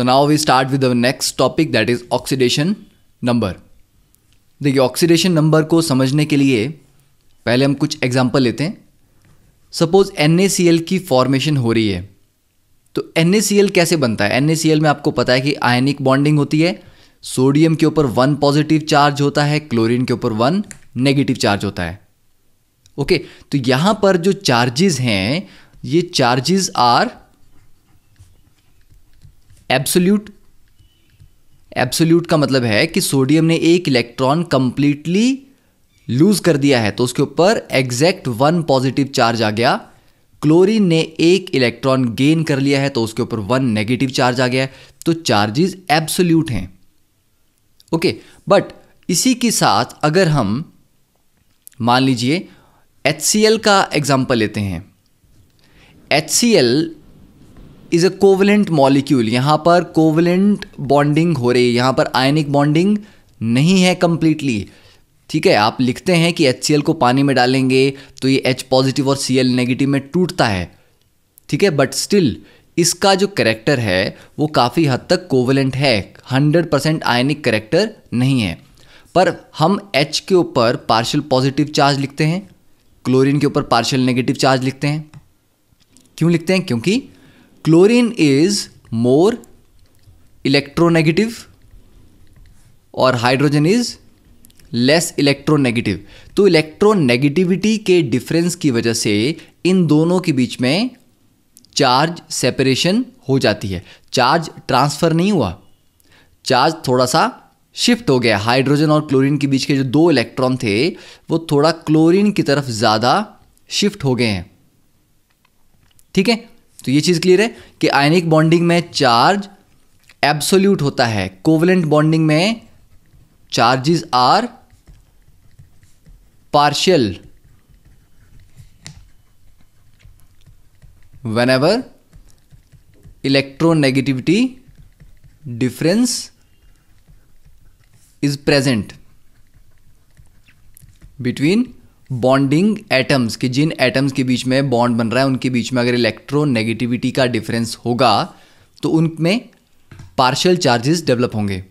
So now we start with next topic that is oxidation number देखिए oxidation number को समझने के लिए पहले हम कुछ एग्जाम्पल लेते हैं सपोज एन की फॉर्मेशन हो रही है तो एन कैसे बनता है एन में आपको पता है कि आयनिक बॉन्डिंग होती है सोडियम के ऊपर वन पॉजिटिव चार्ज होता है क्लोरीन के ऊपर वन नेगेटिव चार्ज होता है ओके okay, तो यहां पर जो चार्जेस हैं ये चार्जेस आर एब्सोल्यूट एब्सोल्यूट का मतलब है कि सोडियम ने एक इलेक्ट्रॉन कंप्लीटली लूज कर दिया है तो उसके ऊपर एग्जैक्ट वन पॉजिटिव चार्ज आ गया क्लोरीन ने एक इलेक्ट्रॉन गेन कर लिया है तो उसके ऊपर वन नेगेटिव चार्ज आ गया है तो चार्जेस एब्सोल्यूट हैं ओके बट इसी के साथ अगर हम मान लीजिए एच का एग्जाम्पल लेते हैं H is a covalent molecule यहाँ पर कोवलेंट बॉन्डिंग हो रही है यहाँ पर आयनिक बॉन्डिंग नहीं है कम्प्लीटली ठीक है आप लिखते हैं कि एच को पानी में डालेंगे तो ये एच पॉजिटिव और सी नेगेटिव में टूटता है ठीक है बट स्टिल इसका जो करेक्टर है वो काफ़ी हद तक कोवलेंट है 100% परसेंट आयनिक करेक्टर नहीं है पर हम H के ऊपर पार्शियल पॉजिटिव चार्ज लिखते हैं क्लोरीन के ऊपर पार्शियल नेगेटिव चार्ज लिखते हैं क्यों लिखते हैं क्योंकि क्लोरीन इज मोर इलेक्ट्रोनेगेटिव और हाइड्रोजन इज लेस इलेक्ट्रोनेगेटिव तो इलेक्ट्रोनेगेटिविटी के डिफरेंस की वजह से इन दोनों के बीच में चार्ज सेपरेशन हो जाती है चार्ज ट्रांसफ़र नहीं हुआ चार्ज थोड़ा सा शिफ्ट हो गया हाइड्रोजन और क्लोरीन के बीच के जो दो इलेक्ट्रॉन थे वो थोड़ा क्लोरीन की तरफ ज़्यादा शिफ्ट हो गए हैं ठीक है तो ये चीज़ क्लियर है कि आयनिक बॉन्डिंग में चार्ज एब्सोल्यूट होता है कोवलेंट बॉन्डिंग में charges are partial ever electronegativity difference is present between bonding atoms कि जिन एटम्स के बीच में बॉन्ड बन रहा है उनके बीच में अगर इलेक्ट्रोनेगेटिविटी का डिफरेंस होगा तो उनमें पार्शियल चार्जेस डेवलप होंगे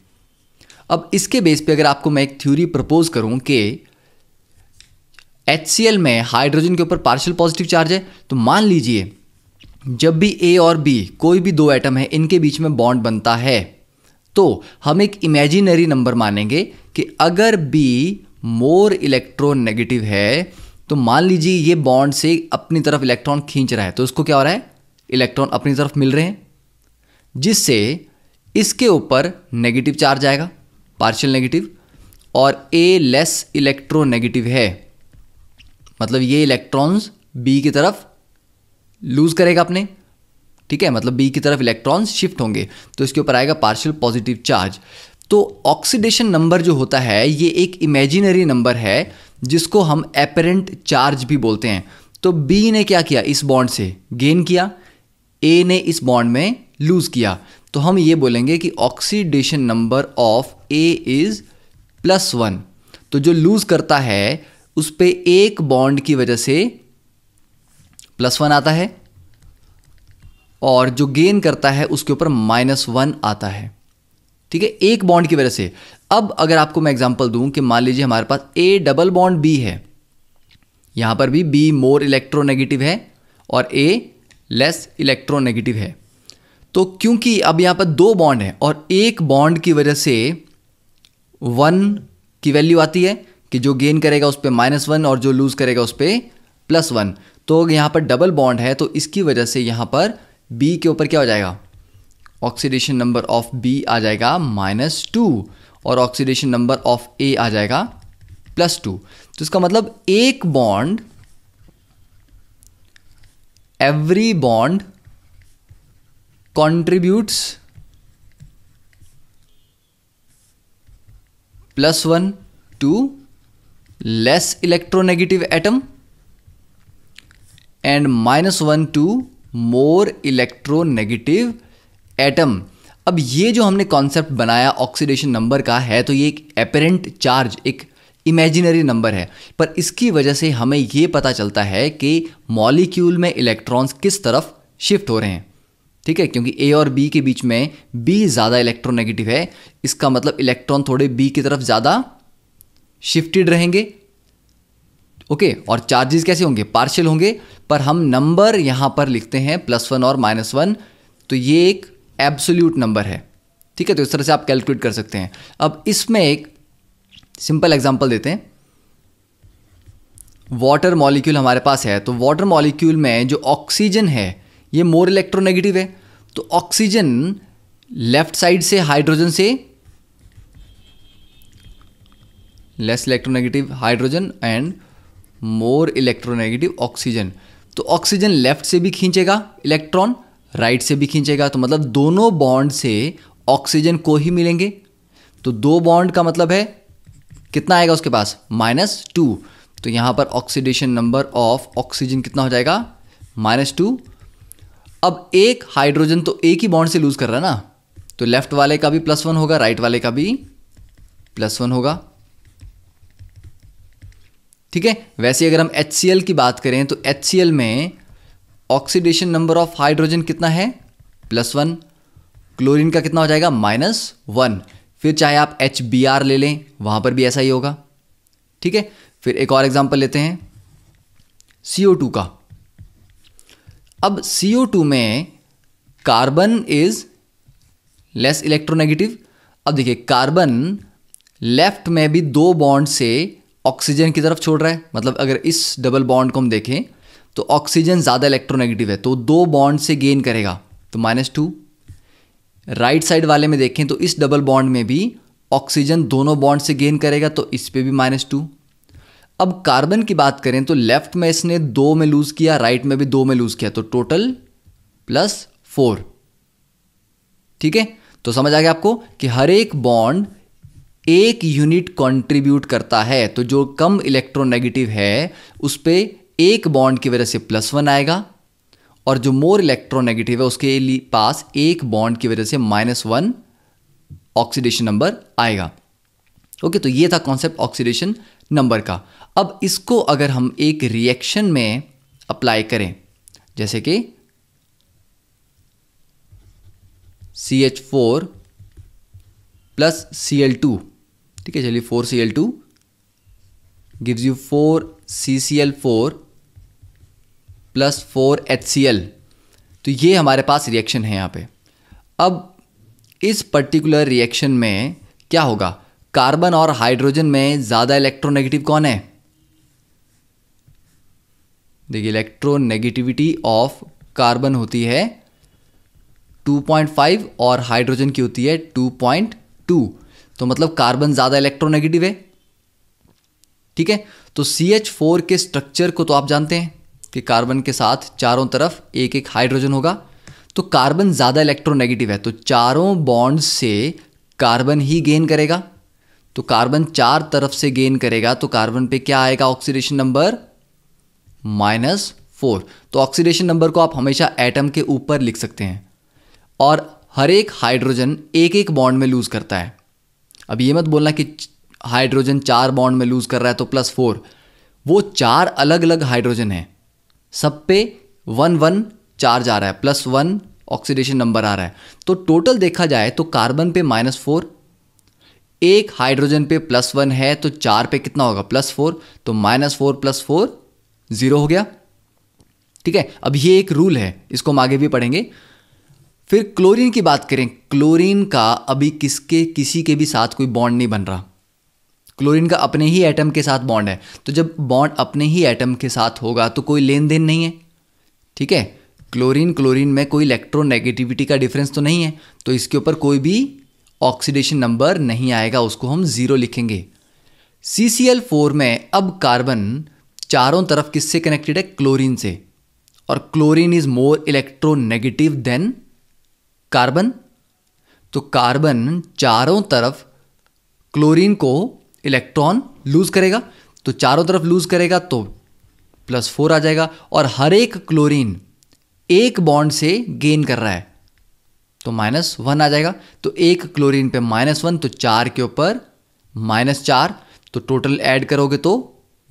अब इसके बेस पे अगर आपको मैं एक थ्योरी प्रपोज करूं कि एच में हाइड्रोजन के ऊपर पार्शियल पॉजिटिव चार्ज है तो मान लीजिए जब भी ए और बी कोई भी दो एटम है इनके बीच में बॉन्ड बनता है तो हम एक इमेजिनरी नंबर मानेंगे कि अगर बी मोर इलेक्ट्रोनेगेटिव है तो मान लीजिए ये बॉन्ड से अपनी तरफ इलेक्ट्रॉन खींच रहा है तो इसको क्या हो रहा है इलेक्ट्रॉन अपनी तरफ मिल रहे हैं जिससे इसके ऊपर नेगेटिव चार्ज आएगा पार्शियल नेगेटिव और ए लेस इलेक्ट्रोनेगेटिव है मतलब ये इलेक्ट्रॉन्स बी की तरफ लूज करेगा अपने ठीक है मतलब बी की तरफ इलेक्ट्रॉन्स शिफ्ट होंगे तो इसके ऊपर आएगा पार्शियल पॉजिटिव चार्ज तो ऑक्सीडेशन नंबर जो होता है ये एक इमेजिनरी नंबर है जिसको हम एपरेंट चार्ज भी बोलते हैं तो बी ने क्या किया इस बॉन्ड से गेन किया ए ने इस बॉन्ड में लूज़ किया तो हम ये बोलेंगे कि oxidation number of A is plus one तो जो लूज़ करता है उस पर एक बॉन्ड की वजह से प्लस वन आता है और जो गेन करता है उसके ऊपर माइनस वन आता है ठीक है एक बॉन्ड की वजह से अब अगर आपको मैं एग्जाम्पल दूं कि मान लीजिए हमारे पास ए डबल बॉन्ड बी है यहाँ पर भी बी मोर इलेक्ट्रोनेगेटिव है और ए लेस इलेक्ट्रोनेगेटिव है तो क्योंकि अब यहाँ पर दो बॉन्ड है और एक बॉन्ड की वजह से वन की वैल्यू आती है कि जो गेन करेगा उस पर माइनस वन और जो लूज़ करेगा उस तो पर प्लस वन तो यहाँ पर डबल बॉन्ड है तो इसकी वजह से यहाँ पर बी के ऊपर क्या हो जाएगा ऑक्सीडेशन नंबर ऑफ बी आ जाएगा माइनस टू और ऑक्सीडेशन नंबर ऑफ ए आ जाएगा प्लस टू तो इसका मतलब एक bond every bond contributes plus one to less electronegative atom and minus one to more electronegative atom अब ये जो हमने कॉन्सेप्ट बनाया ऑक्सीडेशन नंबर का है तो ये एक अपेरेंट चार्ज एक इमेजिनरी नंबर है पर इसकी वजह से हमें ये पता चलता है कि मॉलिक्यूल में इलेक्ट्रॉन्स किस तरफ शिफ्ट हो रहे हैं ठीक है क्योंकि ए और बी के बीच में बी ज़्यादा इलेक्ट्रोनेगेटिव है इसका मतलब इलेक्ट्रॉन थोड़े बी की तरफ ज़्यादा शिफ्टेड रहेंगे ओके और चार्जेस कैसे होंगे पार्शियल होंगे पर हम नंबर यहाँ पर लिखते हैं प्लस वन और माइनस वन तो ये एक एब्सोल्यूट नंबर है ठीक है तो इस तरह से आप कैलकुलेट कर सकते हैं अब इसमें एक सिंपल एग्जाम्पल देते हैं वाटर मॉलिक्यूल हमारे पास है तो वाटर मॉलिक्यूल में जो ऑक्सीजन है ये मोर इलेक्ट्रोनेगेटिव है तो ऑक्सीजन लेफ्ट साइड से हाइड्रोजन से less electronegative hydrogen and more electronegative oxygen तो ऑक्सीजन लेफ्ट से भी खींचेगा इलेक्ट्रॉन राइट से भी खींचेगा तो मतलब दोनों बॉन्ड से ऑक्सीजन को ही मिलेंगे तो दो बॉन्ड का मतलब है कितना आएगा उसके पास माइनस टू तो यहां पर ऑक्सीडेशन नंबर ऑफ ऑक्सीजन कितना हो जाएगा माइनस टू अब एक हाइड्रोजन तो एक ही बॉन्ड से लूज़ कर रहा है ना तो लेफ्ट वाले का भी प्लस वन होगा राइट वाले का भी प्लस वन होगा ठीक है वैसे अगर हम एच की बात करें तो एच में ऑक्सीडेशन नंबर ऑफ हाइड्रोजन कितना है प्लस वन क्लोरीन का कितना हो जाएगा माइनस वन फिर चाहे आप एच बी आर ले लें वहां पर भी ऐसा ही होगा ठीक है फिर एक और एग्जाम्पल लेते हैं सी ओ टू का अब सी ओ टू में कार्बन इज लेस इलेक्ट्रोनेगेटिव अब देखिए कार्बन लेफ्ट में भी दो बॉन्ड से ऑक्सीजन की तरफ छोड़ रहा है मतलब अगर इस डबल बॉन्ड को हम देखें तो ऑक्सीजन ज़्यादा इलेक्ट्रोनेगेटिव है तो दो बॉन्ड से गेन करेगा तो माइनस टू राइट साइड वाले में देखें तो इस डबल बॉन्ड में भी ऑक्सीजन दोनों बॉन्ड से गेन करेगा तो इस पर भी माइनस टू अब कार्बन की बात करें तो लेफ्ट में इसने दो में लूज़ किया राइट में भी दो में लूज़ किया तो टोटल प्लस फोर ठीक है तो समझ आ गया आपको कि हर एक बॉन्ड एक यूनिट कंट्रीब्यूट करता है तो जो कम इलेक्ट्रोनेगेटिव है उस पर एक बॉन्ड की वजह से प्लस वन आएगा और जो मोर इलेक्ट्रोनेगेटिव है उसके पास एक बॉन्ड की वजह से माइनस वन ऑक्सीडेशन नंबर आएगा ओके तो ये था कॉन्सेप्ट ऑक्सीडेशन नंबर का अब इसको अगर हम एक रिएक्शन में अप्लाई करें जैसे कि C H four plus C L two ठीक है चलिए four C L two gives you four C C L four plus four H C L तो ये हमारे पास रिएक्शन है यहाँ पे अब इस पर्टिकुलर रिएक्शन में क्या होगा कार्बन और हाइड्रोजन में ज़्यादा इलेक्ट्रोनेगेटिव कौन है देखिए इलेक्ट्रोनेगेटिविटी ऑफ कार्बन होती है 2.5 और हाइड्रोजन की होती है 2.2 तो मतलब कार्बन ज़्यादा इलेक्ट्रोनेगेटिव है ठीक है तो सी एच फोर के स्ट्रक्चर को तो आप जानते हैं कि कार्बन के साथ चारों तरफ एक एक हाइड्रोजन होगा तो कार्बन ज़्यादा इलेक्ट्रोनेगेटिव है तो चारों बॉन्ड से कार्बन ही गेन करेगा तो कार्बन चार तरफ से गेन करेगा तो कार्बन पे क्या आएगा ऑक्सीडेशन नंबर माइनस फोर तो ऑक्सीडेशन नंबर को आप हमेशा एटम के ऊपर लिख सकते हैं और हर एक हाइड्रोजन एक एक बॉन्ड में लूज़ करता है अब ये मत बोलना कि हाइड्रोजन चार बॉन्ड में लूज़ कर रहा है तो प्लस फोर वो चार अलग अलग हाइड्रोजन है सब पे वन वन चार्ज आ रहा है प्लस वन ऑक्सीडेशन नंबर आ रहा है तो टोटल देखा जाए तो कार्बन पे माइनस फोर एक हाइड्रोजन पे प्लस वन है तो चार पे कितना होगा प्लस फोर तो minus four plus four zero हो गया ठीक है अब ये एक रूल है इसको हम आगे भी पढ़ेंगे फिर क्लोरीन की बात करें क्लोरीन का अभी किसके किसी के भी साथ कोई बॉन्ड नहीं बन रहा क्लोरीन का अपने ही एटम के साथ बॉन्ड है तो जब बॉन्ड अपने ही एटम के साथ होगा तो कोई लेन देन नहीं है ठीक है क्लोरीन क्लोरीन में कोई इलेक्ट्रोनेगेटिविटी का डिफरेंस तो नहीं है तो इसके ऊपर कोई भी ऑक्सीडेशन नंबर नहीं आएगा उसको हम ज़ीरो लिखेंगे सी सी एल फोर में अब कार्बन चारों तरफ किससे कनेक्टेड है क्लोरीन से और chlorine is more electronegative than carbon तो कार्बन चारों तरफ क्लोरीन को इलेक्ट्रॉन लूज़ करेगा तो चारों तरफ लूज़ करेगा तो प्लस फोर आ जाएगा और हर एक क्लोरीन एक बॉन्ड से गेन कर रहा है तो माइनस वन आ जाएगा तो एक क्लोरीन पे माइनस वन तो चार के ऊपर माइनस चार तो टोटल ऐड करोगे तो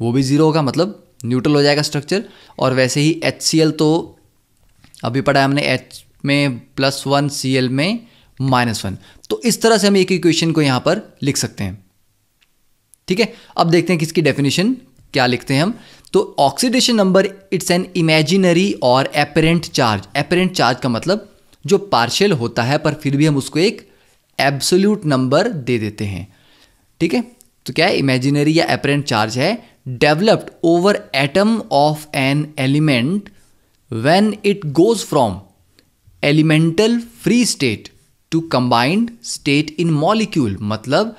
वो भी ज़ीरो होगा मतलब न्यूट्रल हो जाएगा स्ट्रक्चर और वैसे ही एच तो अभी पढ़ा है हमने एच में प्लस वन सी में माइनस वन तो इस तरह से हम एक इक्वेशन को यहां पर लिख सकते हैं ठीक है अब देखते हैं किसकी डेफिनेशन क्या लिखते हैं हम तो oxidation number it's an imaginary और एपेरेंट चार्ज एपेरेंट चार्ज का मतलब जो पार्शियल होता है पर फिर भी हम उसको एक एब्सोल्यूट नंबर दे देते हैं ठीक है तो क्या है इमेजिनरी या एपरेंट चार्ज है developed over atom of an element when it goes from elemental free state to combined state in molecule मतलब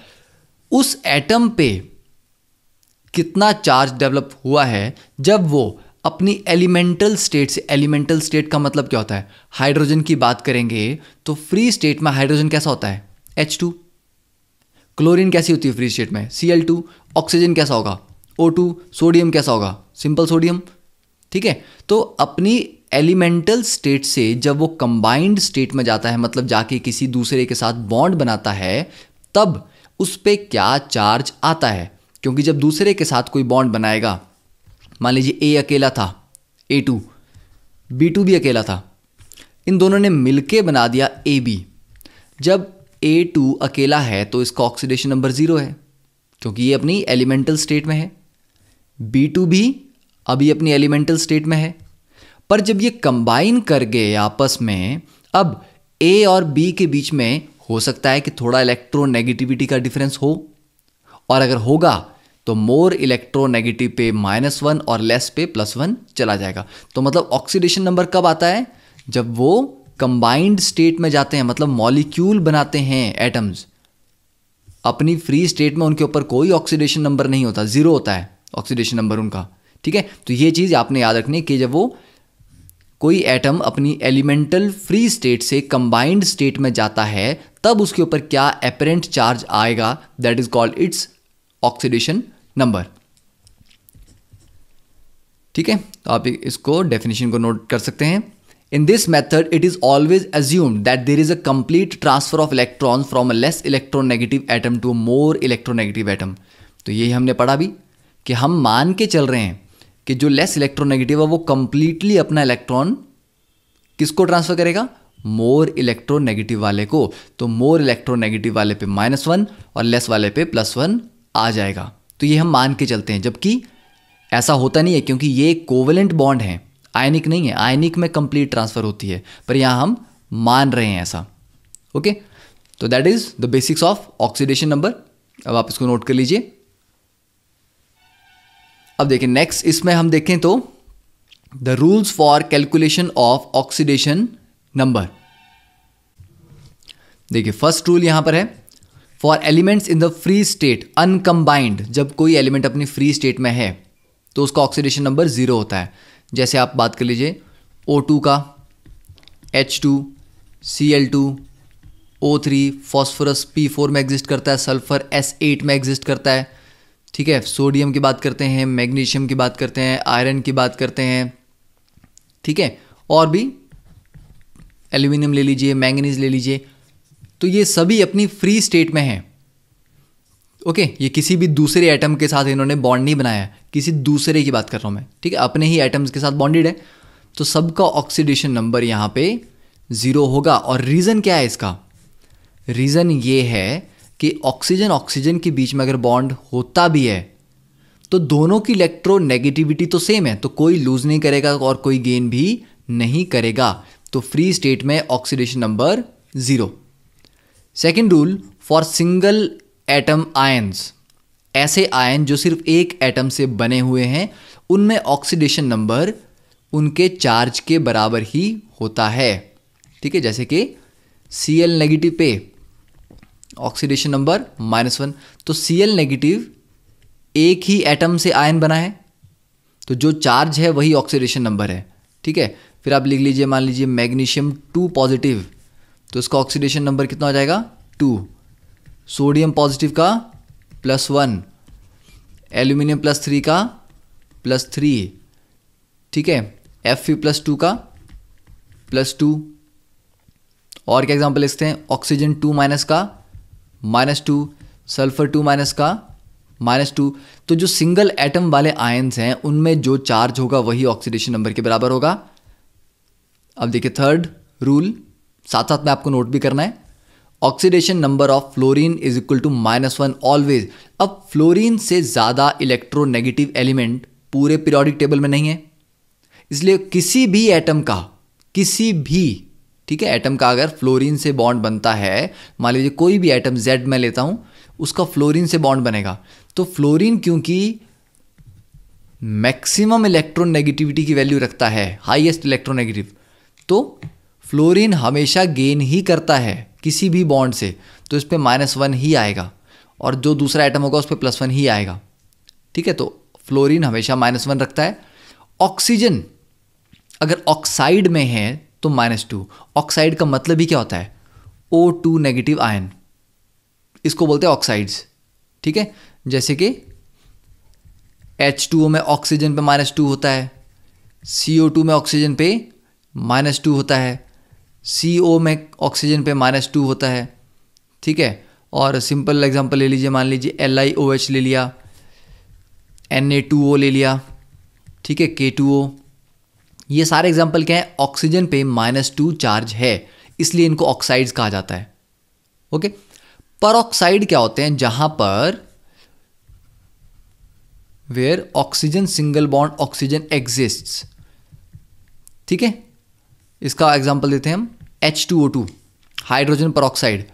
उस एटम पे कितना चार्ज डेवलप हुआ है जब वो अपनी एलिमेंटल स्टेट से एलिमेंटल स्टेट का मतलब क्या होता है हाइड्रोजन की बात करेंगे तो फ्री स्टेट में हाइड्रोजन कैसा होता है एच टू क्लोरिन कैसी होती है फ्री स्टेट में सी एल टू ऑक्सीजन कैसा होगा ओ टू सोडियम कैसा होगा सिंपल सोडियम ठीक है तो अपनी एलिमेंटल स्टेट से जब वो कंबाइंड स्टेट में जाता है मतलब जाके किसी दूसरे के साथ बॉन्ड बनाता है तब उस पर क्या चार्ज आता है क्योंकि जब दूसरे के साथ कोई बॉन्ड बनाएगा मान लीजिए ए अकेला था ए टू बी टू भी अकेला था इन दोनों ने मिलके बना दिया ए बी जब ए टू अकेला है तो इसका ऑक्सीडेशन नंबर ज़ीरो है क्योंकि ये अपनी एलिमेंटल स्टेट में है बी टू भी अभी अपनी एलिमेंटल स्टेट में है पर जब ये कंबाइन कर गए आपस में अब ए और बी के बीच में हो सकता है कि थोड़ा इलेक्ट्रोनेगेटिविटी का डिफरेंस हो और अगर होगा तो मोर इलेक्ट्रोनेगेटिव पे माइनस वन और लेस पे प्लस वन चला जाएगा तो मतलब ऑक्सीडेशन नंबर कब आता है जब वो कंबाइंड स्टेट में जाते हैं मतलब मॉलिक्यूल बनाते हैं एटम्स अपनी फ्री स्टेट में उनके ऊपर कोई ऑक्सीडेशन नंबर नहीं होता जीरो होता है ऑक्सीडेशन नंबर उनका ठीक है तो ये चीज़ आपने याद रखनी कि जब वो कोई एटम अपनी एलिमेंटल फ्री स्टेट से कंबाइंड स्टेट में जाता है तब उसके ऊपर क्या अपेरेंट चार्ज आएगा that is called its oxidation number ठीक है तो आप इसको डेफिनेशन को नोट कर सकते हैं in this method it is always assume that there is a complete transfer of electron from a less electronegative atom to a more electronegative atom तो यही हमने पढ़ा भी कि हम मान के चल रहे हैं कि जो लेस इलेक्ट्रोनेगेटिव है वो कंप्लीटली अपना इलेक्ट्रॉन किसको ट्रांसफ़र करेगा मोर इलेक्ट्रोनेगेटिव वाले को तो मोर इलेक्ट्रोनेगेटिव वाले पे माइनस वन और लेस वाले पे प्लस वन आ जाएगा तो ये हम मान के चलते हैं जबकि ऐसा होता नहीं है क्योंकि ये कोवलेंट बॉन्ड है आयनिक नहीं है आयनिक में कंप्लीट ट्रांसफ़र होती है पर यहां हम मान रहे हैं ऐसा ओके तो that is the basics of oxidation number अब आप इसको नोट कर लीजिए अब देखिए नेक्स्ट इसमें हम देखें तो the rules for calculation of oxidation number देखिए फर्स्ट रूल यहां पर है for elements in the free state uncombined जब कोई एलिमेंट अपनी फ्री स्टेट में है तो उसका ऑक्सीडेशन नंबर ज़ीरो होता है जैसे आप बात कर लीजिए ओ टू का H two C L two O three phosphorus P four में एग्जिस्ट करता है सल्फर एस एट में एग्जिस्ट करता है ठीक है सोडियम की बात करते हैं मैग्नीशियम की बात करते हैं आयरन की बात करते हैं ठीक है और भी एल्यूमिनियम ले लीजिए मैंगनीज ले लीजिए तो ये सभी अपनी फ्री स्टेट में हैं ओके okay, ये किसी भी दूसरे एटम के साथ इन्होंने बॉन्ड नहीं बनाया किसी दूसरे की बात कर रहा हूँ मैं ठीक है अपने ही एटम्स के साथ बॉन्डेड है तो सबका ऑक्सीडेशन नंबर यहाँ पे ज़ीरो होगा और रीज़न क्या है इसका रीज़न ये है कि ऑक्सीजन ऑक्सीजन के बीच में अगर बॉन्ड होता भी है तो दोनों की इलेक्ट्रो नेगेटिविटी तो सेम है तो कोई लूज़ नहीं करेगा और कोई गेन भी नहीं करेगा तो फ्री स्टेट में oxidation number zero second rule for single atom ions ऐसे आयन जो सिर्फ एक एटम से बने हुए हैं उनमें ऑक्सीडेशन नंबर उनके चार्ज के बराबर ही होता है ठीक है जैसे कि सी एल नेगेटिव पे ऑक्सीडेशन नंबर माइनस वन तो सी एल नेगेटिव एक ही एटम से आयन बना है तो जो चार्ज है वही ऑक्सीडेशन नंबर है ठीक है फिर आप लिख लीजिए मान लीजिए मैग्नीशियम टू पॉजिटिव तो इसका ऑक्सीडेशन नंबर कितना हो जाएगा टू सोडियम पॉजिटिव का plus one aluminium plus three का प्लस थ्री ठीक है एफ प्लस टू का प्लस टू और क्या एग्जांपल लिखते हैं ऑक्सीजन टू माइनस का minus two sulphur two minus का माइनस टू तो जो सिंगल एटम वाले आयन्स हैं उनमें जो चार्ज होगा वही ऑक्सीडेशन नंबर के बराबर होगा अब देखिए थर्ड रूल साथ साथ में आपको नोट भी करना है oxidation number of fluorine is equal to minus one always अब फ्लोरीन से ज़्यादा इलेक्ट्रोनेगेटिव एलिमेंट पूरे पीरियोडिक टेबल में नहीं है इसलिए किसी भी एटम का किसी भी ठीक है एटम का अगर फ्लोरीन से बॉन्ड बनता है मान लीजिए कोई भी एटम जेड मैं लेता हूं उसका फ्लोरीन से बॉन्ड बनेगा तो फ्लोरीन क्योंकि मैक्सिमम इलेक्ट्रोनेगेटिविटी की वैल्यू रखता है हाईएस्ट इलेक्ट्रोनेगेटिव तो फ्लोरीन हमेशा गेन ही करता है किसी भी बॉन्ड से तो इस पर माइनस वन ही आएगा और जो दूसरा आइटम होगा उस पर प्लस वन ही आएगा ठीक है तो फ्लोरीन हमेशा माइनस वन रखता है ऑक्सीजन अगर ऑक्साइड में है तो माइनस टू ऑक्साइड का मतलब ही क्या होता है ओ टू नेगेटिव आयन इसको बोलते हैं ऑक्साइड्स ठीक है जैसे कि एच टू ओ में ऑक्सीजन पे माइनस टू होता है सी ओ टू में ऑक्सीजन पे माइनस टू होता है सी ओ में ऑक्सीजन पे माइनस टू होता है ठीक है और सिंपल एग्जांपल ले लीजिए मान लीजिए एल आई ओ एच ले लिया एन ए टू ओ ले लिया ठीक है के टू ओ ये सारे एग्जाम्पल क्या हैं ऑक्सीजन पे माइनस टू चार्ज है इसलिए इनको ऑक्साइड्स कहा जाता है ओके पर ऑक्साइड क्या होते हैं जहां पर where oxygen single bond oxygen exist ठीक है इसका एग्जाम्पल देते हैं हम H two O two hydrogen peroxide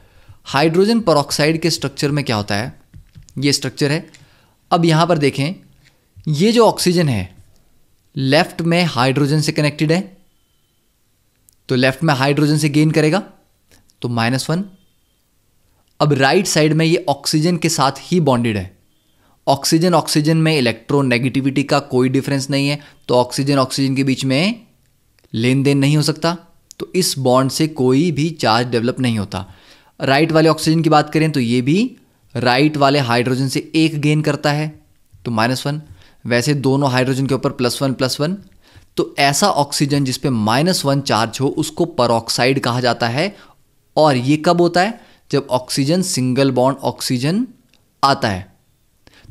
hydrogen peroxide के स्ट्रक्चर में क्या होता है ये स्ट्रक्चर है अब यहाँ पर देखें ये जो ऑक्सीजन है लेफ्ट में हाइड्रोजन से कनेक्टेड है तो लेफ्ट में हाइड्रोजन से गेन करेगा तो माइनस वन अब राइट right साइड में ये ऑक्सीजन के साथ ही बॉन्डेड है ऑक्सीजन ऑक्सीजन में इलेक्ट्रोनेगेटिविटी का कोई डिफरेंस नहीं है तो ऑक्सीजन ऑक्सीजन के बीच में लेन देन नहीं हो सकता तो इस बॉन्ड से कोई भी चार्ज डेवलप नहीं होता राइट वाले ऑक्सीजन की बात करें तो ये भी राइट वाले हाइड्रोजन से एक गेन करता है तो माइनस वन वैसे दोनों हाइड्रोजन के ऊपर प्लस वन प्लस वन तो ऐसा ऑक्सीजन जिस पे माइनस वन चार्ज हो उसको परऑक्साइड कहा जाता है और ये कब होता है जब ऑक्सीजन सिंगल बॉन्ड ऑक्सीजन आता है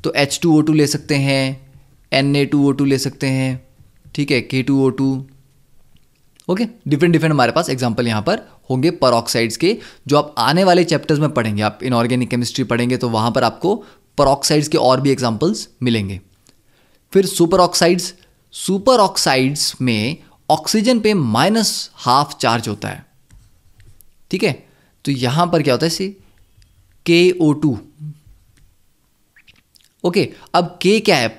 तो एच ले सकते हैं एन ले सकते हैं ठीक है के ओके डिफरेंट डिफरेंट हमारे पास एग्जाम्पल यहाँ पर होंगे पर के जो आप आने वाले चैप्टर्स में पढ़ेंगे आप इनऑर्गेनिक केमिस्ट्री पढ़ेंगे तो वहाँ पर आपको पर के और भी एग्जाम्पल्स मिलेंगे फिर सुपर ऑक्साइड्स सुपर ऑक्साइड्स में ऑक्सीजन पे माइनस हाफ चार्ज होता है ठीक है तो यहां पर क्या होता है सी के ओ टू ओके अब के क्या है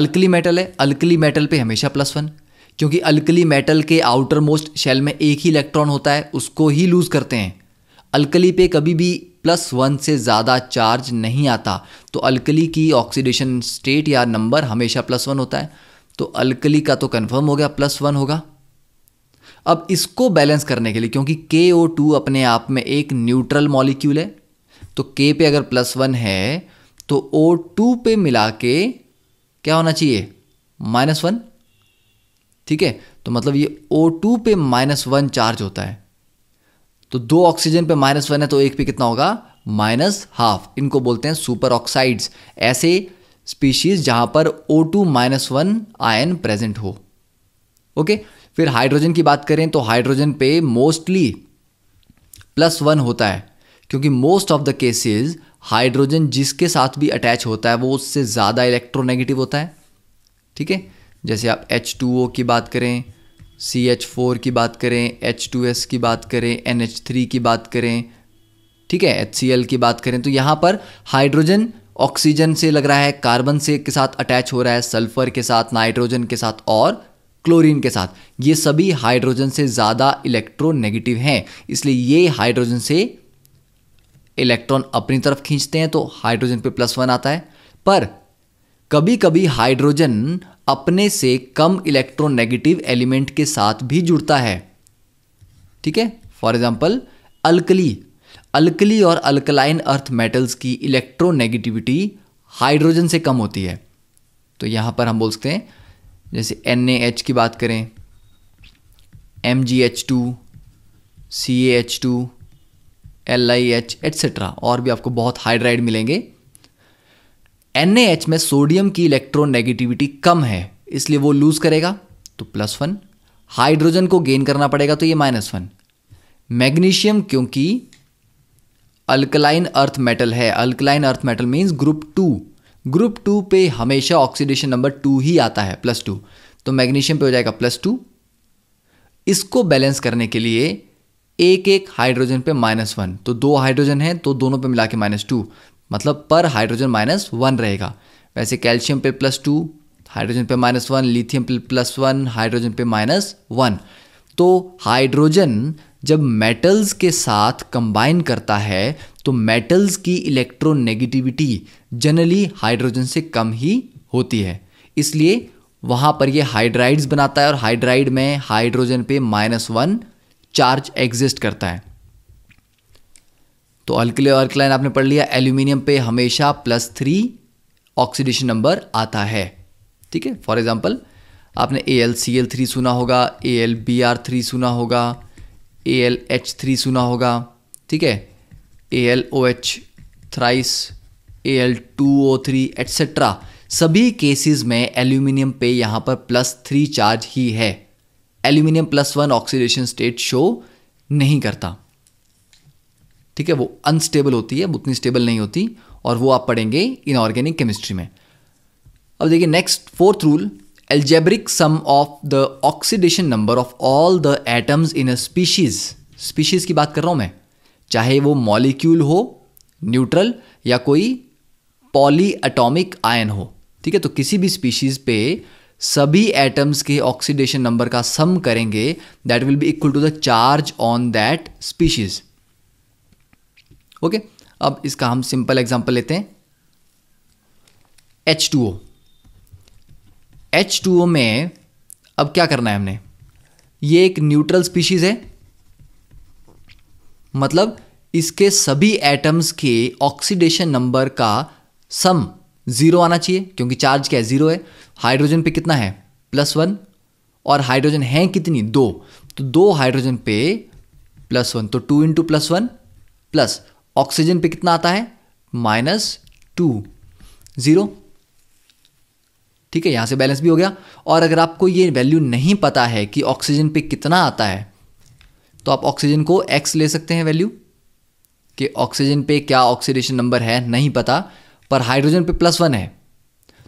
अल्कली मेटल है अल्कली मेटल पे हमेशा प्लस वन क्योंकि अल्कली मेटल के आउटर मोस्ट शेल में एक ही इलेक्ट्रॉन होता है उसको ही लूज़ करते हैं अल्कली पे कभी भी प्लस वन से ज़्यादा चार्ज नहीं आता तो अल्कली की ऑक्सीडेशन स्टेट या नंबर हमेशा प्लस वन होता है तो अल्कली का तो कन्फर्म हो गया प्लस वन होगा अब इसको बैलेंस करने के लिए क्योंकि के ओ टू अपने आप में एक न्यूट्रल मॉलिक्यूल है तो के पे अगर प्लस वन है तो ओ टू पे मिला के क्या होना चाहिए माइनस वन ठीक है तो मतलब ये ओ टू पे माइनस वन चार्ज होता है तो दो ऑक्सीजन पे माइनस वन है तो एक पे कितना होगा माइनस हाफ इनको बोलते हैं सुपर ऑक्साइड्स ऐसे स्पीशीज जहां पर O two minus one ion present हो ओके फिर हाइड्रोजन की बात करें तो हाइड्रोजन पे मोस्टली प्लस वन होता है क्योंकि most of the cases hydrogen जिसके साथ भी अटैच होता है वो उससे ज़्यादा इलेक्ट्रोनेगेटिव होता है ठीक है जैसे आप एच टू ओ की बात करें सी एच फोर की बात करें एच टू एस की बात करें एन एच थ्री की बात करें ठीक है एच सी एल की बात करें तो यहाँ पर हाइड्रोजन ऑक्सीजन से लग रहा है कार्बन से के साथ अटैच हो रहा है सल्फर के साथ नाइट्रोजन के साथ और क्लोरीन के साथ ये सभी हाइड्रोजन से ज़्यादा इलेक्ट्रोनेगेटिव हैं इसलिए ये हाइड्रोजन से इलेक्ट्रॉन अपनी तरफ खींचते हैं तो हाइड्रोजन पे प्लस वन आता है पर कभी कभी हाइड्रोजन अपने से कम इलेक्ट्रोनेगेटिव एलिमेंट के साथ भी जुड़ता है ठीक है फॉर एग्जाम्पल अल्कली अल्कली और अल्कलाइन अर्थ मेटल्स की इलेक्ट्रोनेगेटिविटी हाइड्रोजन से कम होती है तो यहां पर हम बोल सकते हैं जैसे एन की बात करें M G H two C H two L I H etcetera और भी आपको बहुत हाइड्राइड मिलेंगे एन में सोडियम की इलेक्ट्रोनेगेटिविटी कम है इसलिए वो लूज करेगा तो प्लस वन हाइड्रोजन को गेन करना पड़ेगा तो ये माइनस वन मैग्नीशियम क्योंकि अल्कलाइन अर्थ मेटल है alkaline earth metal means group two group two पे हमेशा ऑक्सीडेशन नंबर टू ही आता है प्लस टू तो मैग्नीशियम पे हो जाएगा प्लस टू इसको बैलेंस करने के लिए एक एक हाइड्रोजन पे माइनस वन तो दो हाइड्रोजन है तो दोनों पे मिला के माइनस टू मतलब पर हाइड्रोजन माइनस वन रहेगा वैसे कैल्शियम पे प्लस टू हाइड्रोजन पे माइनस वन लिथियम पे प्लस वन हाइड्रोजन पे माइनस वन तो हाइड्रोजन जब मेटल्स के साथ कंबाइन करता है तो मेटल्स की इलेक्ट्रोनेगेटिविटी जनरली हाइड्रोजन से कम ही होती है इसलिए वहाँ पर ये हाइड्राइड्स बनाता है और हाइड्राइड में हाइड्रोजन पे माइनस वन चार्ज एग्जिस्ट करता है तो अल्कली और अल्कलाइन आपने पढ़ लिया एल्यूमिनियम पे हमेशा प्लस थ्री ऑक्सीडेशन नंबर आता है ठीक है फॉर एग्जाम्पल आपने A L C L three सुना होगा A L B R three सुना होगा ए एल एच थ्री सुना होगा ठीक है A L O H thrice A L two O three etcetera सभी केसेस में एल्यूमिनियम पे यहाँ पर प्लस थ्री चार्ज ही है aluminium plus one oxidation state show नहीं करता ठीक है वो अनस्टेबल होती है उतनी स्टेबल नहीं होती और वो आप पढ़ेंगे इनऑर्गेनिक केमिस्ट्री में अब देखिए next fourth rule algebraic sum of the oxidation number of all the atoms in a species species की बात कर रहा हूं मैं चाहे वो मॉलिक्यूल हो न्यूट्रल या कोई पॉली एटॉमिक आयन हो ठीक है तो किसी भी स्पीशीज पे सभी एटम्स के ऑक्सीडेशन नंबर का सम करेंगे that will be equal to the charge on that species okay अब इसका हम सिंपल एग्जाम्पल लेते हैं H two O H two O में अब क्या करना है हमने ये एक न्यूट्रल स्पीशीज़ है मतलब इसके सभी एटम्स के ऑक्सीडेशन नंबर का सम ज़ीरो आना चाहिए क्योंकि चार्ज क्या है ज़ीरो है हाइड्रोजन पे कितना है प्लस वन और हाइड्रोजन है कितनी दो तो दो हाइड्रोजन पे प्लस वन तो two into plus one plus oxygen पे कितना आता है माइनस टू ज़ीरो ठीक है यहां से बैलेंस भी हो गया और अगर आपको ये वैल्यू नहीं पता है कि ऑक्सीजन पे कितना आता है तो आप ऑक्सीजन को एक्स ले सकते हैं वैल्यू कि ऑक्सीजन पे क्या ऑक्सीडेशन नंबर है नहीं पता पर हाइड्रोजन पे प्लस वन है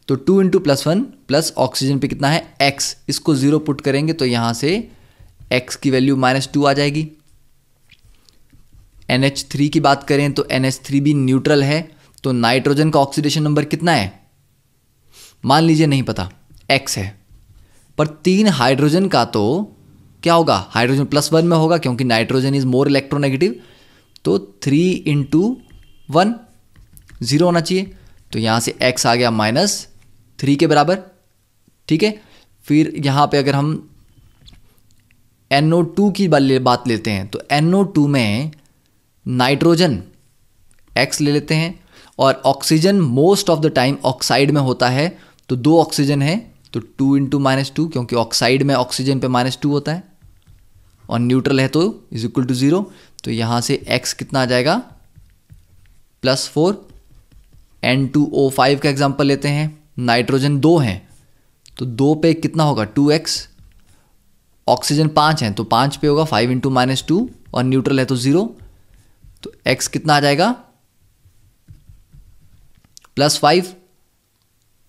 तो two into plus one plus oxygen पे कितना है एक्स इसको ज़ीरो पुट करेंगे तो यहां से एक्स की वैल्यू माइनस टू आ जाएगी एन की बात करें तो एन भी न्यूट्रल है तो नाइट्रोजन का ऑक्सीडेशन नंबर कितना है मान लीजिए नहीं पता एक्स है पर तीन हाइड्रोजन का तो क्या होगा हाइड्रोजन प्लस वन में होगा क्योंकि नाइट्रोजन इज मोर इलेक्ट्रोनेगेटिव तो थ्री इंटू वन ज़ीरो होना चाहिए तो यहाँ से एक्स आ गया माइनस थ्री के बराबर ठीक है फिर यहाँ पे अगर हम NO2 की बात लेते हैं तो NO2 में नाइट्रोजन एक्स ले लेते हैं और oxygen most of the time oxide में होता है तो दो ऑक्सीजन है तो टू इंटू माइनस टू क्योंकि ऑक्साइड में ऑक्सीजन पे माइनस टू होता है और न्यूट्रल है तो इज इक्वल टू ज़ीरो तो यहाँ से एक्स कितना आ जाएगा plus four N two O five का एग्जाम्पल लेते हैं नाइट्रोजन दो हैं तो दो पे कितना होगा टू एक्स ऑक्सीजन पाँच है तो पाँच पे होगा फाइव इंटू माइनस टू और न्यूट्रल है तो ज़ीरो एक्स कितना आ जाएगा प्लस फाइव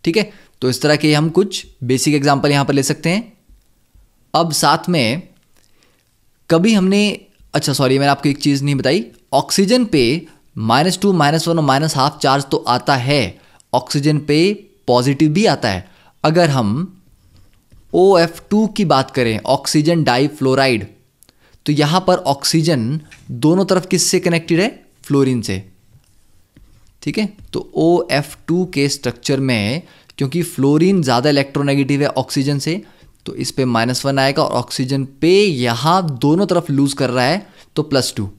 ठीक है तो इस तरह के हम कुछ बेसिक एग्जाम्पल यहां पर ले सकते हैं अब साथ में कभी हमने अच्छा सॉरी मैंने आपको एक चीज़ नहीं बताई ऑक्सीजन पे माइनस टू माइनस वन और माइनस हाफ चार्ज तो आता है ऑक्सीजन पे पॉजिटिव भी आता है अगर हम ओ एफ टू की बात करें ऑक्सीजन डाई फ्लोराइड तो यहाँ पर ऑक्सीजन दोनों तरफ किससे कनेक्टेड है फ्लोरीन से ठीक है तो ओ एफ टू के स्ट्रक्चर में क्योंकि फ्लोरीन ज़्यादा इलेक्ट्रोनेगेटिव है ऑक्सीजन से तो इस पर माइनस वन आएगा और ऑक्सीजन पे यहाँ दोनों तरफ लूज कर रहा है तो प्लस टू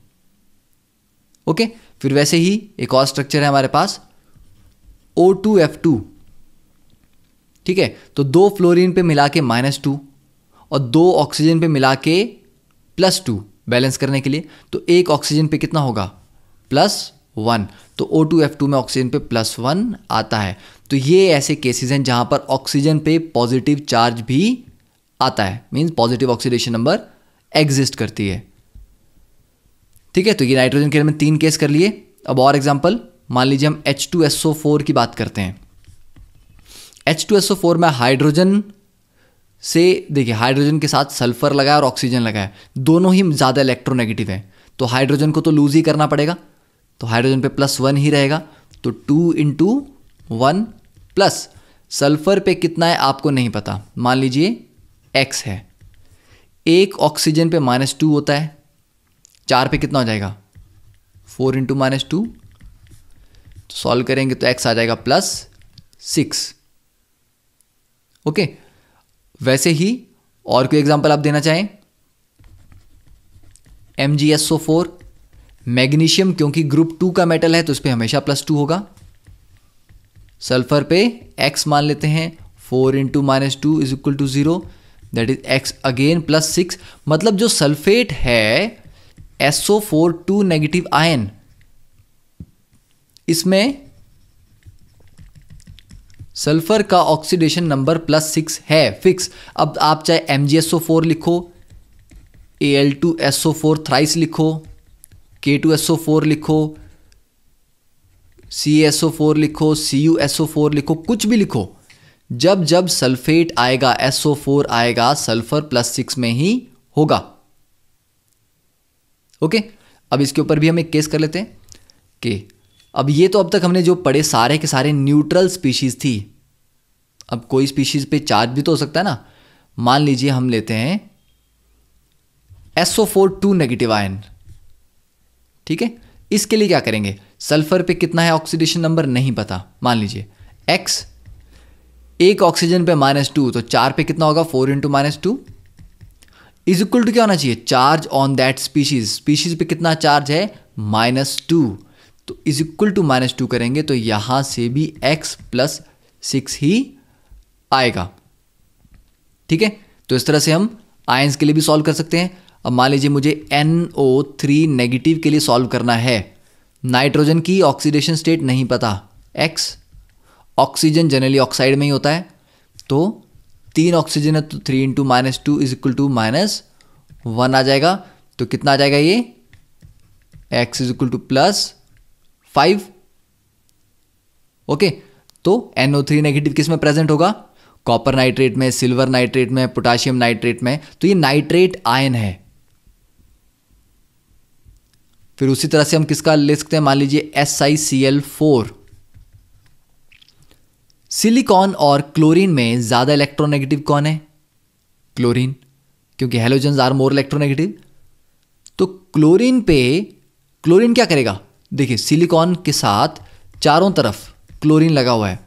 ओके फिर वैसे ही एक और स्ट्रक्चर है हमारे पास ओ टू एफ टू ठीक है तो दो फ्लोरीन पे मिला के माइनस टू और दो ऑक्सीजन पे मिला के प्लस टू बैलेंस करने के लिए तो एक ऑक्सीजन पे कितना होगा प्लस वन तो ओ टू एफ टू में ऑक्सीजन पे प्लस वन आता है तो ये ऐसे केसेस हैं जहां पर ऑक्सीजन पे पॉजिटिव चार्ज भी आता है means positive oxidation number exist करती है ठीक है तो ये नाइट्रोजन के में तीन केस कर लिए अब और एग्जाम्पल मान लीजिए हम H two S O four की बात करते हैं H two S O four में हाइड्रोजन से देखिए हाइड्रोजन के साथ सल्फर लगाया और ऑक्सीजन लगाया दोनों ही ज़्यादा इलेक्ट्रोनेगेटिव हैं तो हाइड्रोजन को तो लूज ही करना पड़ेगा तो हाइड्रोजन पे प्लस वन ही रहेगा तो two into one plus sulphur पे कितना है आपको नहीं पता मान लीजिए एक्स है एक ऑक्सीजन पे माइनस टू होता है चार पे कितना हो जाएगा four into minus two solve करेंगे तो एक्स आ जाएगा प्लस सिक्स ओके वैसे ही और कोई एग्जाम्पल आप देना चाहें M G S O four magnesium क्योंकि ग्रुप टू का मेटल है तो उस पर हमेशा प्लस टू होगा सल्फर पे एक्स मान लेते हैं four into minus two is equal to zero that is X again plus six मतलब जो सल्फेट है SO four two negative ion इसमें सल्फर का ऑक्सीडेशन नंबर प्लस सिक्स है फिक्स अब आप चाहे M G S O four लिखो ए L two S O four thrice लिखो K to S O four लिखो सी एस ओ फोर लिखो C U S O four लिखो कुछ भी लिखो जब जब सल्फेट आएगा एस ओ फोर आएगा सल्फर प्लस सिक्स में ही होगा ओके अब इसके ऊपर भी हम एक केस कर लेते हैं कि अब ये तो अब तक हमने जो पढ़े सारे के सारे न्यूट्रल स्पीशीज़ थी अब कोई स्पीशीज़ पे चार्ज भी तो हो सकता है ना मान लीजिए हम लेते हैं SO four two negative ion ठीक है इसके लिए क्या करेंगे सल्फर पे कितना है ऑक्सीडेशन नंबर नहीं पता मान लीजिए एक्स एक ऑक्सीजन पे माइनस टू तो चार पे कितना होगा four into minus two is equal to क्या होना चाहिए charge on that species species पे कितना चार्ज है माइनस टू तो is equal to minus two करेंगे तो यहां से भी एक्स प्लस सिक्स ही आएगा ठीक है तो इस तरह से हम आयंस के लिए भी सॉल्व कर सकते हैं अब मान लीजिए मुझे एन ओ थ्री नेगेटिव के लिए सॉल्व करना है नाइट्रोजन की ऑक्सीडेशन स्टेट नहीं पता एक्स ऑक्सीजन जनरली ऑक्साइड में ही होता है तो तीन ऑक्सीजन है तो three into minus two is equal to minus one आ जाएगा तो कितना आ जाएगा ये X is equal to plus five okay तो एनओ थ्री नेगेटिव किस में प्रेजेंट होगा कॉपर नाइट्रेट में सिल्वर नाइट्रेट में पोटाशियम नाइट्रेट में तो ये नाइट्रेट आयन है फिर उसी तरह से हम किसका ले सकते हैं मान लीजिए S I C L four silicon और क्लोरीन में ज़्यादा इलेक्ट्रोनेगेटिव कौन है क्लोरीन क्योंकि हेलोजन आर मोर इलेक्ट्रोनेगेटिव तो क्लोरीन पे क्लोरीन क्या करेगा देखिए सिलिकॉन के साथ चारों तरफ क्लोरीन लगा हुआ है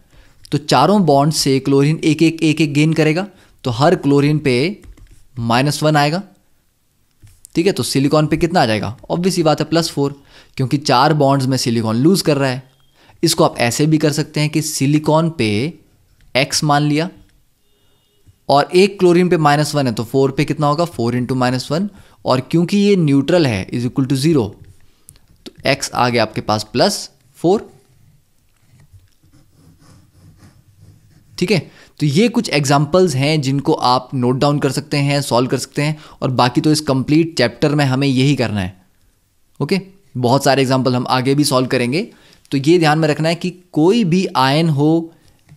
तो चारों बॉन्ड से क्लोरीन एक एक एक एक गेन करेगा तो हर क्लोरीन पे माइनस वन आएगा ठीक है तो सिलिकॉन पे कितना आ जाएगा ऑब्वियसली बात है प्लस फोर क्योंकि चार बॉन्ड्स में सिलिकॉन लूज कर रहा है इसको आप ऐसे भी कर सकते हैं कि सिलिकॉन पे एक्स मान लिया और एक क्लोरीन पे माइनस वन है तो फोर पे कितना होगा फोर इंटू माइनस वन और क्योंकि ये न्यूट्रल है इज इक्वल टू ज़ीरो तो x आ गया आपके पास प्लस फोर ठीक है तो ये कुछ एग्जाम्पल्स हैं जिनको आप नोट डाउन कर सकते हैं सॉल्व कर सकते हैं और बाकी तो इस कंप्लीट चैप्टर में हमें यही करना है ओके बहुत सारे एग्जाम्पल हम आगे भी सॉल्व करेंगे तो ये ध्यान में रखना है कि कोई भी आयन हो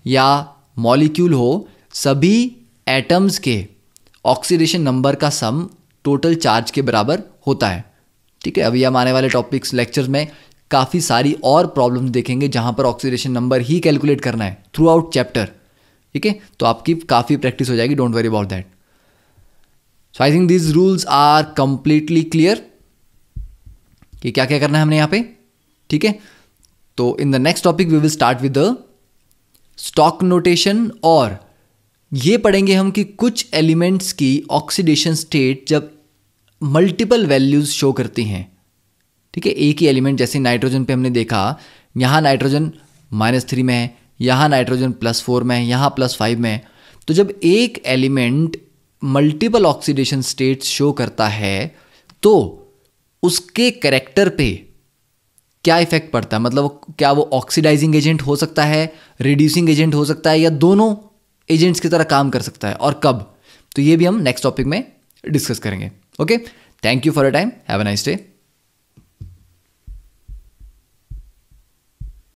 या मॉलिक्यूल हो सभी एटम्स के ऑक्सीडेशन नंबर का सम टोटल चार्ज के बराबर होता है ठीक है अभी हम आने वाले टॉपिक्स लेक्चर में काफ़ी सारी और प्रॉब्लम देखेंगे जहाँ पर ऑक्सीडेशन नंबर ही कैलकुलेट करना है थ्रू आउट चैप्टर ठीक है तो आपकी काफ़ी प्रैक्टिस हो जाएगी don't worry about that so I think these rules are completely clear कि क्या क्या करना है हमने यहाँ पे ठीक है तो in the next topic we will start with the stock notation और ये पढ़ेंगे हम कि कुछ एलिमेंट्स की ऑक्सीडेशन स्टेट जब मल्टीपल वैल्यूज़ शो करती हैं ठीक है एक ही एलिमेंट जैसे नाइट्रोजन पे हमने देखा यहाँ नाइट्रोजन माइनस थ्री में है यहाँ नाइट्रोजन प्लस फोर में है यहाँ प्लस फाइव में है तो जब एक element multiple oxidation states show करता है तो उसके करेक्टर पे क्या इफेक्ट पड़ता है मतलब क्या वो ऑक्सीडाइजिंग एजेंट हो सकता है रिड्यूसिंग एजेंट हो सकता है या दोनों एजेंट्स की तरह काम कर सकता है और कब तो ये भी हम नेक्स्ट टॉपिक में डिस्कस करेंगे Okay. Thank you for your time. Have a nice day.